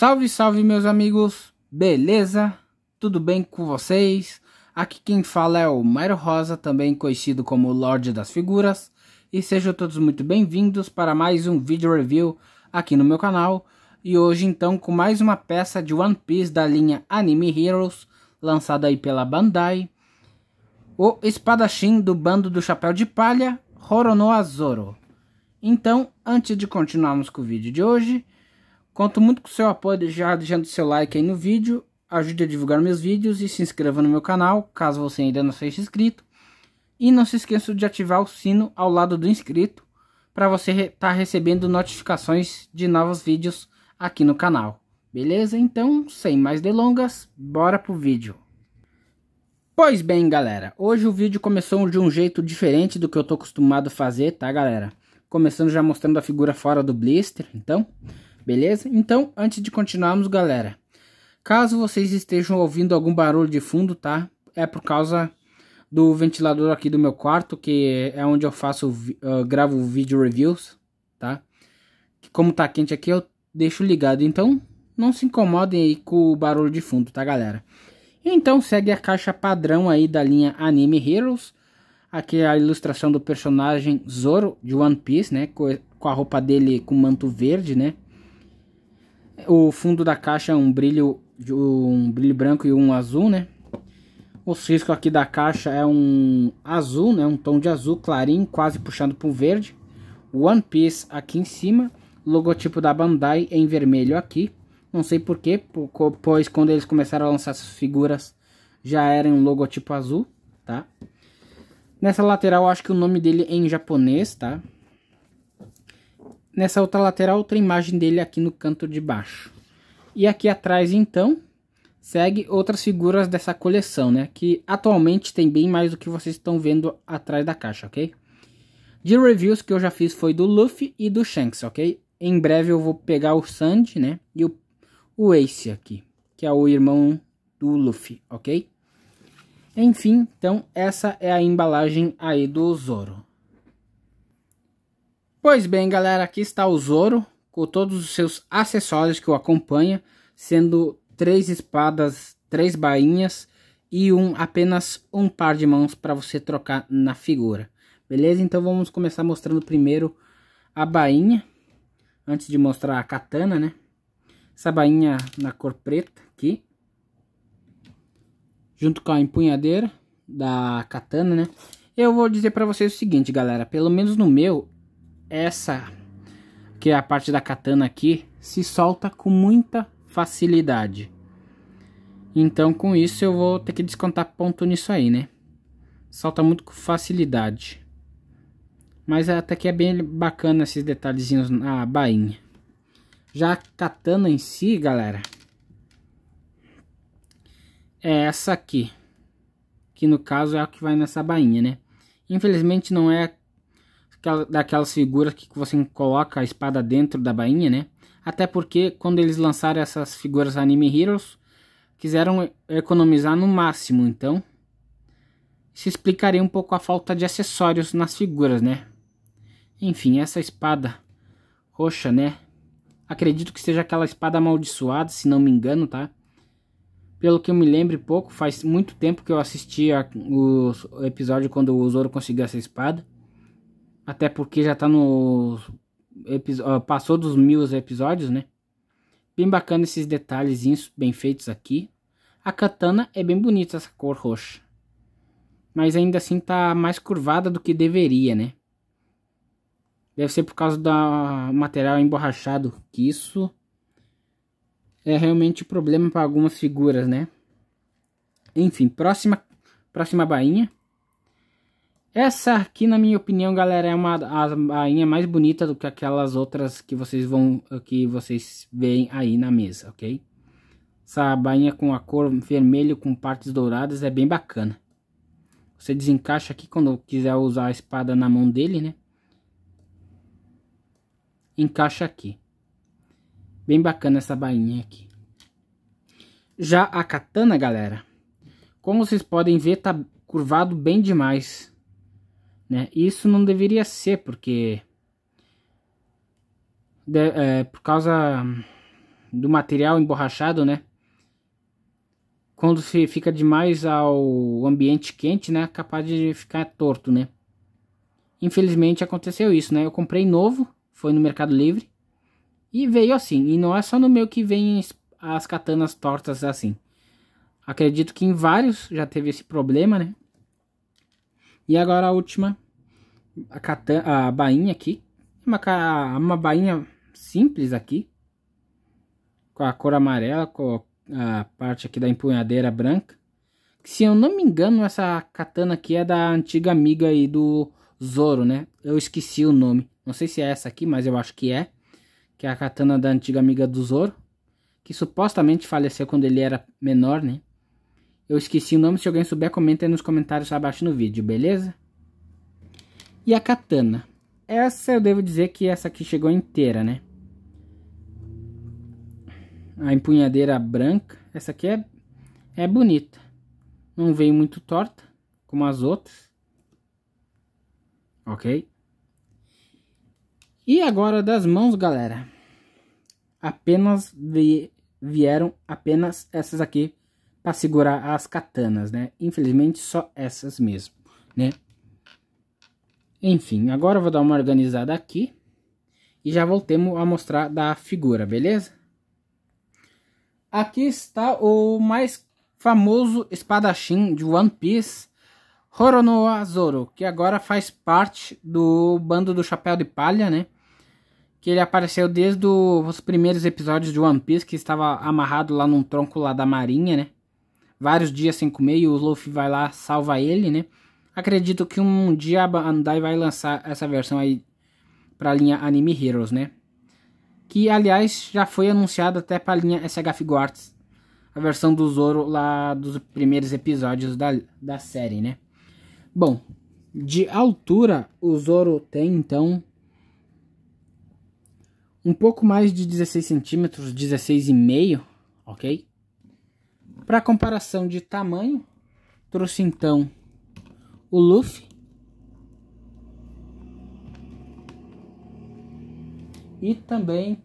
Salve, salve, meus amigos! Beleza? Tudo bem com vocês? Aqui quem fala é o Mairo Rosa, também conhecido como Lorde das Figuras, e sejam todos muito bem-vindos para mais um vídeo review aqui no meu canal. E hoje, então, com mais uma peça de One Piece da linha Anime Heroes, lançada aí pela Bandai, o espadachim do bando do Chapéu de Palha, Roronoa Zoro. Então, antes de continuarmos com o vídeo de hoje, Conto muito com seu apoio já deixando seu like aí no vídeo, ajude a divulgar meus vídeos e se inscreva no meu canal, caso você ainda não seja inscrito. E não se esqueça de ativar o sino ao lado do inscrito, para você estar tá recebendo notificações de novos vídeos aqui no canal. Beleza? Então, sem mais delongas, bora pro vídeo. Pois bem, galera, hoje o vídeo começou de um jeito diferente do que eu tô acostumado a fazer, tá, galera? Começando já mostrando a figura fora do blister, então beleza? Então, antes de continuarmos, galera, caso vocês estejam ouvindo algum barulho de fundo, tá? É por causa do ventilador aqui do meu quarto, que é onde eu faço, uh, gravo vídeo reviews, tá? Como tá quente aqui, eu deixo ligado, então não se incomodem aí com o barulho de fundo, tá galera? Então segue a caixa padrão aí da linha Anime Heroes, aqui é a ilustração do personagem Zoro de One Piece, né? Com a roupa dele com manto verde, né? O fundo da caixa é um brilho, um brilho branco e um azul, né? o Cisco aqui da caixa é um azul, né? Um tom de azul clarinho, quase puxando para o verde. One Piece aqui em cima. Logotipo da Bandai em vermelho aqui. Não sei porquê, pois quando eles começaram a lançar essas figuras já era um logotipo azul, tá? Nessa lateral acho que o nome dele é em japonês, tá? Nessa outra lateral, outra imagem dele aqui no canto de baixo. E aqui atrás, então, segue outras figuras dessa coleção, né? Que atualmente tem bem mais do que vocês estão vendo atrás da caixa, ok? De reviews que eu já fiz foi do Luffy e do Shanks, ok? Em breve eu vou pegar o Sandy, né? E o, o Ace aqui, que é o irmão do Luffy, ok? Enfim, então essa é a embalagem aí do Zoro. Pois bem, galera, aqui está o Zoro com todos os seus acessórios que o acompanha, sendo três espadas, três bainhas e um apenas um par de mãos para você trocar na figura. Beleza? Então vamos começar mostrando primeiro a bainha, antes de mostrar a katana, né? Essa bainha na cor preta aqui, junto com a empunhadeira da katana, né? Eu vou dizer para vocês o seguinte, galera, pelo menos no meu, essa, que é a parte da katana aqui, se solta com muita facilidade. Então com isso eu vou ter que descontar ponto nisso aí, né? Solta muito com facilidade. Mas até que é bem bacana esses detalhezinhos na bainha. Já a katana em si, galera, é essa aqui. Que no caso é a que vai nessa bainha, né? Infelizmente não é daquelas figuras que você coloca a espada dentro da bainha, né? Até porque quando eles lançaram essas figuras Anime Heroes, quiseram economizar no máximo, então se explicaria um pouco a falta de acessórios nas figuras, né? Enfim, essa espada roxa, né? Acredito que seja aquela espada amaldiçoada, se não me engano, tá? Pelo que eu me lembro pouco, faz muito tempo que eu assisti o, o episódio quando o Zoro conseguiu essa espada. Até porque já tá no. Passou dos mil episódios, né? Bem bacana esses detalhezinhos bem feitos aqui. A katana é bem bonita essa cor roxa. Mas ainda assim tá mais curvada do que deveria, né? Deve ser por causa do material emborrachado que isso é realmente um problema para algumas figuras, né? Enfim, próxima próxima bainha. Essa aqui, na minha opinião, galera, é uma a bainha mais bonita do que aquelas outras que vocês vão que vocês veem aí na mesa, ok? Essa bainha com a cor vermelho com partes douradas é bem bacana. Você desencaixa aqui quando quiser usar a espada na mão dele, né? Encaixa aqui. Bem bacana essa bainha aqui. Já a katana, galera, como vocês podem ver, tá curvado bem demais. Né? Isso não deveria ser, porque... De, é, por causa do material emborrachado, né? Quando se fica demais ao ambiente quente, né? Capaz de ficar torto, né? Infelizmente aconteceu isso, né? Eu comprei novo, foi no Mercado Livre. E veio assim. E não é só no meu que vem as katanas tortas assim. Acredito que em vários já teve esse problema, né? E agora a última, a, catan, a bainha aqui. Uma, uma bainha simples aqui. Com a cor amarela, com a parte aqui da empunhadeira branca. Se eu não me engano, essa katana aqui é da antiga amiga aí do Zoro, né? Eu esqueci o nome. Não sei se é essa aqui, mas eu acho que é. Que é a katana da antiga amiga do Zoro. Que supostamente faleceu quando ele era menor, né? Eu esqueci o nome, se alguém souber, comenta aí nos comentários abaixo no vídeo, beleza? E a katana. Essa eu devo dizer que essa aqui chegou inteira, né? A empunhadeira branca. Essa aqui é, é bonita. Não veio muito torta, como as outras. Ok? E agora das mãos, galera. Apenas vi vieram apenas essas aqui para segurar as katanas, né? Infelizmente, só essas mesmo, né? Enfim, agora eu vou dar uma organizada aqui e já voltemos a mostrar da figura, beleza? Aqui está o mais famoso espadachim de One Piece, Horonoa Zoro, que agora faz parte do bando do Chapéu de Palha, né? Que ele apareceu desde os primeiros episódios de One Piece, que estava amarrado lá num tronco lá da marinha, né? vários dias sem comer e o Luffy vai lá, salva ele, né? Acredito que um dia a Bandai vai lançar essa versão aí para a linha Anime Heroes, né? Que aliás já foi anunciada até para a linha SH Figuarts, a versão do Zoro lá dos primeiros episódios da, da série, né? Bom, de altura o Zoro tem então um pouco mais de 16 centímetros, 16,5, ok? Para comparação de tamanho, trouxe então o Luffy. E também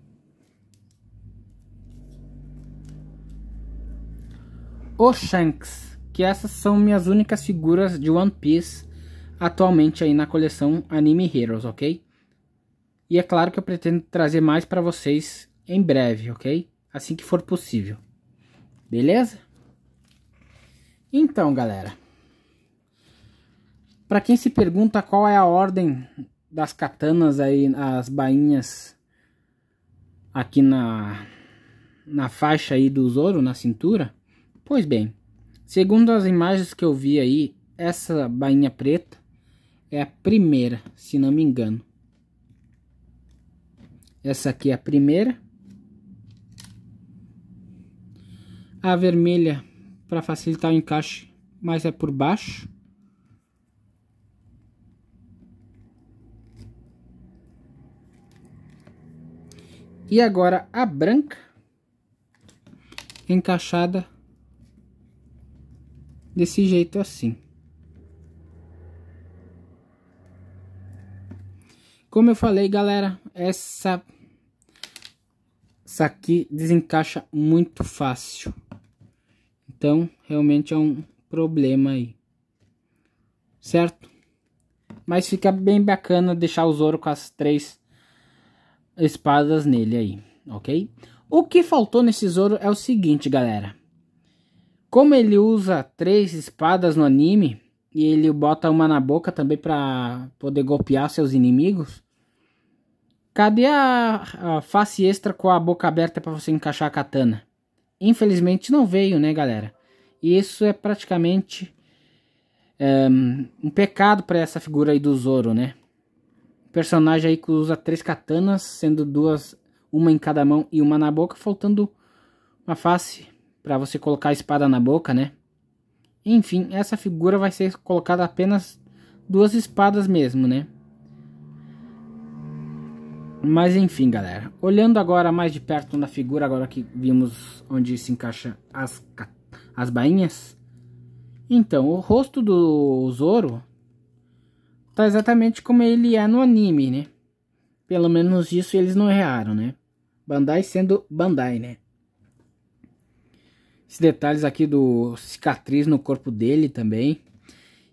o Shanks, que essas são minhas únicas figuras de One Piece atualmente aí na coleção Anime Heroes, ok? E é claro que eu pretendo trazer mais para vocês em breve, ok? Assim que for possível. Beleza? Então, galera, para quem se pergunta qual é a ordem das katanas aí, as bainhas aqui na na faixa aí do Zoro, na cintura, pois bem, segundo as imagens que eu vi aí, essa bainha preta é a primeira, se não me engano. Essa aqui é a primeira. A vermelha para facilitar o encaixe, mas é por baixo. E agora a branca encaixada desse jeito assim. Como eu falei, galera, essa, essa aqui desencaixa muito fácil. Então, realmente é um problema aí. Certo? Mas fica bem bacana deixar o Zoro com as três espadas nele aí, ok? O que faltou nesse Zoro é o seguinte, galera. Como ele usa três espadas no anime, e ele bota uma na boca também para poder golpear seus inimigos. Cadê a, a face extra com a boca aberta para você encaixar a katana? infelizmente não veio, né, galera? E isso é praticamente um, ehm, um pecado para essa figura aí do Zoro, né? Personagem aí que usa três katanas, sendo duas, uma em cada mão e uma na boca, faltando uma face para você colocar a espada na boca, né? Enfim, essa figura vai ser colocada apenas duas espadas mesmo, né? Mas enfim, galera. Olhando agora mais de perto na figura, agora que vimos onde se encaixa as, as bainhas. Então, o rosto do Zoro tá exatamente como ele é no anime, né? Pelo menos isso eles não erraram, né? Bandai sendo Bandai, né? Esses detalhes aqui do cicatriz no corpo dele também.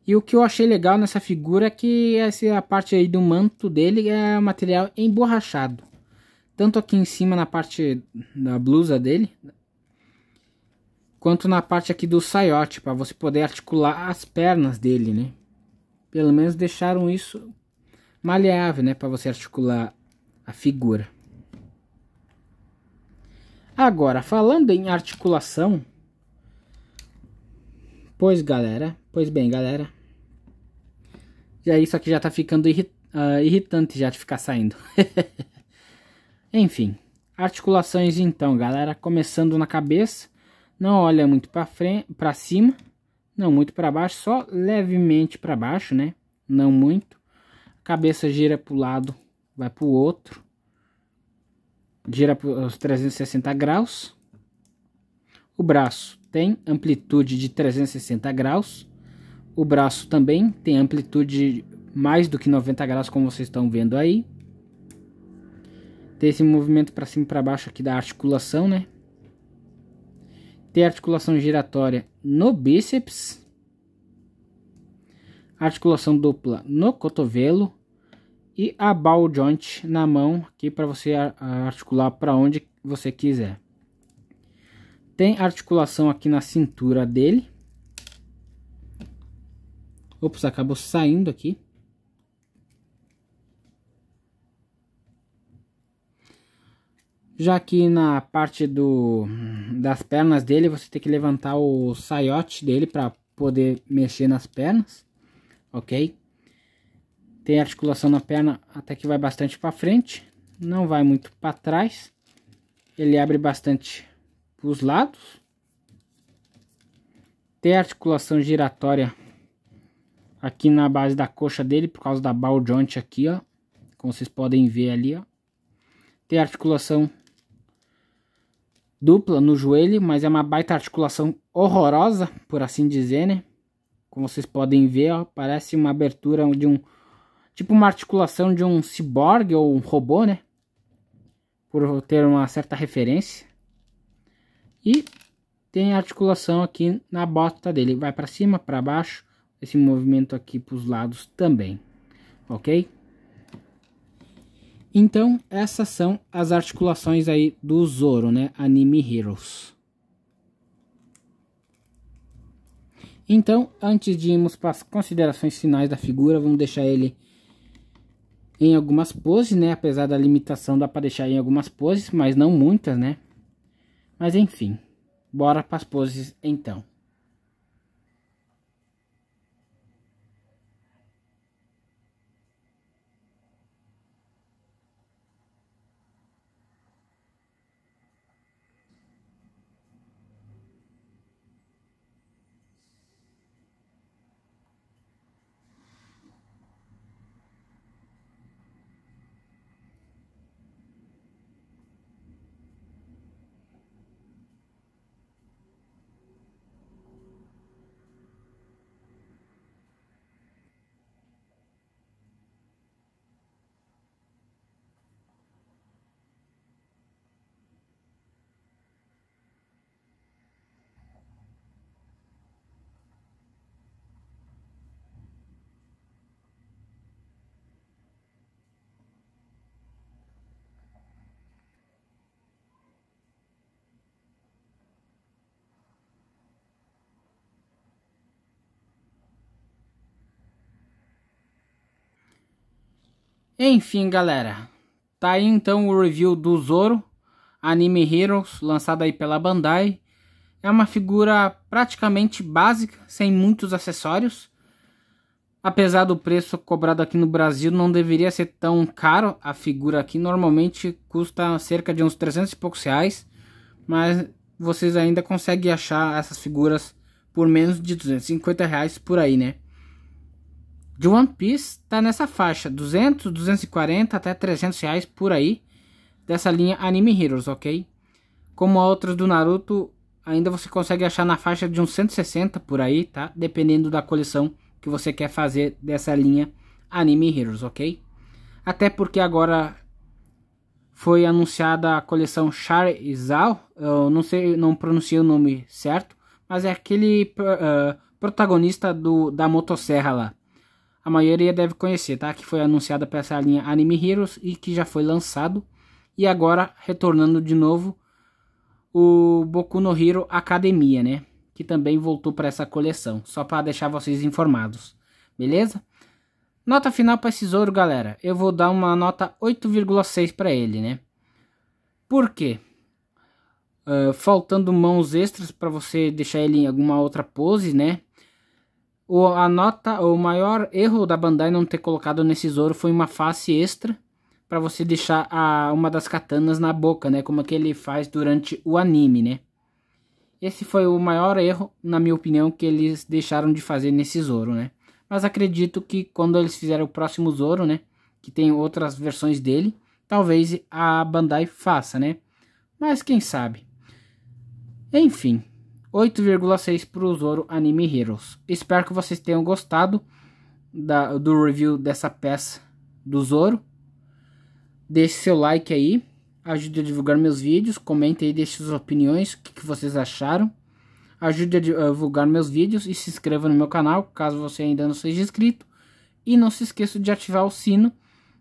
E o que eu achei legal nessa figura é que essa é parte aí do manto dele é material emborrachado. Tanto aqui em cima na parte da blusa dele, quanto na parte aqui do saiote, para você poder articular as pernas dele, né? Pelo menos deixaram isso maleável, né, para você articular a figura. Agora, falando em articulação, pois galera, Pois bem, galera. Já isso aqui já tá ficando irri uh, irritante já de ficar saindo. Enfim, articulações então, galera, começando na cabeça. Não olha muito para frente, para cima, não muito para baixo, só levemente para baixo, né? Não muito. cabeça gira para o lado, vai para o outro. Gira os 360 graus. O braço tem amplitude de 360 graus o braço também tem amplitude mais do que 90 graus, como vocês estão vendo aí. Tem esse movimento para cima e para baixo aqui da articulação, né? Tem articulação giratória no bíceps. Articulação dupla no cotovelo. E a ball joint na mão aqui para você articular para onde você quiser. Tem articulação aqui na cintura dele. Ops, acabou saindo aqui. Já aqui na parte do, das pernas dele, você tem que levantar o saiote dele para poder mexer nas pernas, ok? Tem articulação na perna até que vai bastante para frente, não vai muito para trás. Ele abre bastante para os lados. Tem articulação giratória aqui na base da coxa dele, por causa da ball joint aqui, ó. Como vocês podem ver ali, ó. Tem articulação dupla no joelho, mas é uma baita articulação horrorosa, por assim dizer, né? Como vocês podem ver, ó, parece uma abertura de um... Tipo uma articulação de um ciborgue ou um robô, né? Por ter uma certa referência. E tem articulação aqui na bota dele. Vai para cima, para baixo esse movimento aqui para os lados também, ok? Então, essas são as articulações aí do Zoro, né? Anime Heroes. Então, antes de irmos para as considerações finais da figura, vamos deixar ele em algumas poses, né? Apesar da limitação, dá para deixar em algumas poses, mas não muitas, né? Mas enfim, bora para as poses então. Enfim, galera. Tá aí então o review do Zoro, Anime Heroes, lançado aí pela Bandai. É uma figura praticamente básica, sem muitos acessórios. Apesar do preço cobrado aqui no Brasil, não deveria ser tão caro. A figura aqui normalmente custa cerca de uns 300 e poucos reais. Mas vocês ainda conseguem achar essas figuras por menos de 250 reais por aí, né? de One Piece tá nessa faixa, 200, 240 até 300 reais por aí, dessa linha Anime Heroes, ok? Como outras do Naruto, ainda você consegue achar na faixa de uns 160 por aí, tá? Dependendo da coleção que você quer fazer dessa linha Anime Heroes, ok? Até porque agora foi anunciada a coleção Charizard, eu não sei, não pronunciei o nome certo, mas é aquele uh, protagonista do, da motosserra lá a maioria deve conhecer, tá? Que foi anunciada para essa linha Anime Heroes e que já foi lançado. E agora, retornando de novo, o Boku no Hero Academia, né? Que também voltou para essa coleção, só para deixar vocês informados, beleza? Nota final para esse Zoro, galera. Eu vou dar uma nota 8,6 para ele, né? Por quê? Uh, faltando mãos extras para você deixar ele em alguma outra pose, né? O, a nota, o maior erro da Bandai não ter colocado nesse Zoro foi uma face extra para você deixar a, uma das katanas na boca, né? Como é ele faz durante o anime, né? Esse foi o maior erro, na minha opinião, que eles deixaram de fazer nesse Zoro, né? Mas acredito que quando eles fizerem o próximo Zoro, né? Que tem outras versões dele, talvez a Bandai faça, né? Mas quem sabe? Enfim, 8,6 para o Zoro Anime Heroes. Espero que vocês tenham gostado da, do review dessa peça do Zoro. Deixe seu like aí, ajude a divulgar meus vídeos, comente aí, deixe suas opiniões, o que, que vocês acharam. Ajude a eh, divulgar meus vídeos e se inscreva no meu canal, caso você ainda não seja inscrito. E não se esqueça de ativar o sino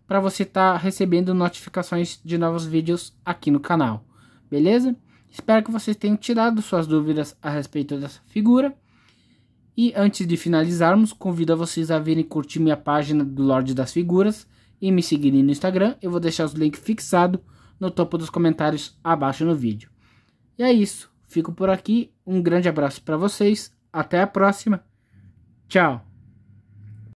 para você estar tá recebendo notificações de novos vídeos aqui no canal. Beleza? Espero que vocês tenham tirado suas dúvidas a respeito dessa figura. E antes de finalizarmos, convido a vocês a virem curtir minha página do Lorde das Figuras e me seguirem no Instagram. Eu vou deixar os links fixados no topo dos comentários abaixo no vídeo. E é isso. Fico por aqui. Um grande abraço para vocês. Até a próxima. Tchau.